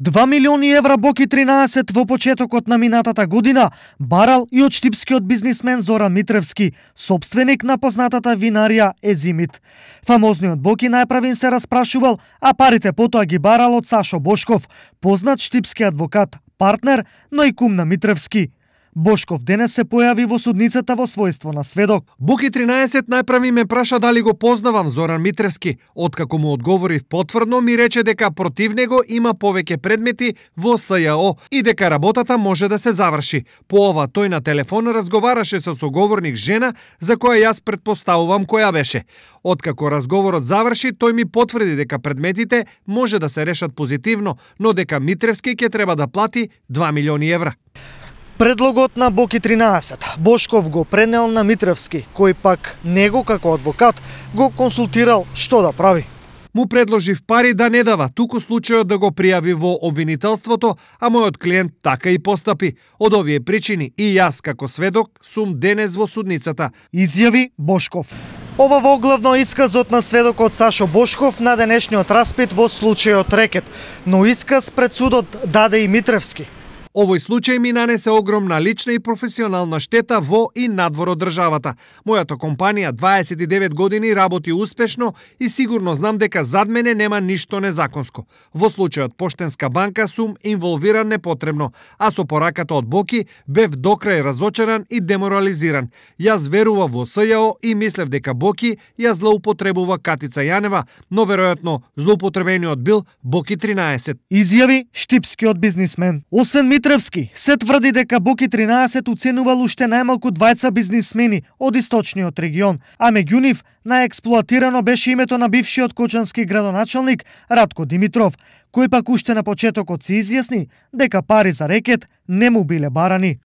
2 милиони евра боки 13 во почетокот на минатата година барал и од штипскиот бизнисмен Зора Митревски, собственик на познатата винарија Езимит. Фамозниот боки најправин се распрашувал, а парите потоа ги барал од Сашо Бошков, познат штипски адвокат, партнер, но и кум на Митревски, Бошков денес се појави во судницата во својство на сведок. Буки 13 најправи ме праша дали го познавам Зоран Митревски. Откако му одговори, потврдно, ми рече дека против него има повеќе предмети во СЈО и дека работата може да се заврши. По ова тој на телефон разговараше со соговорник жена за која јас предпоставувам која беше. Откако разговорот заврши, тој ми потврди дека предметите може да се решат позитивно, но дека Митревски ќе треба да плати 2 милиони евра. Предлогот на Боки 13 Бошков го пренел на Митревски, кој пак него како адвокат го консултирал што да прави. Му предложив пари да не дава, туку случајот да го пријави во обвинителството, а мојот клиент така и постапи. Од овие причини и јас како сведок сум денес во судницата, изјави Бошков. Ова во главно исказот на сведокот Сашо Бошков на денешниот распит во случајот Рекет, но исказ пред судот даде и Митревски. Овој случај ми нанесе огромна лична и професионална штета во и надвор од државата. Мојата компанија 29 години работи успешно и сигурно знам дека зад мене нема ништо незаконско. Во случајот Поштенска банка сум инволвиран непотребно, а со пораката од Боки бев докрај разочаран и деморализиран. Јас верував во СЈО и мислев дека Боки ја злоупотребува Катица Јанева, но веројатно злоупотребениот бил Боки 13. Изјави штипскиот бизнисмен. Освен Димитровски се тврди дека Буки 13 уценувал уште најмалку двајца бизнисмени од источниот регион, а меѓу нив најексплоатирано беше името на бившиот кочански градоначалник Радко Димитров, кој пак уште на почетокот се изјасни дека пари за рекет не му биле барани.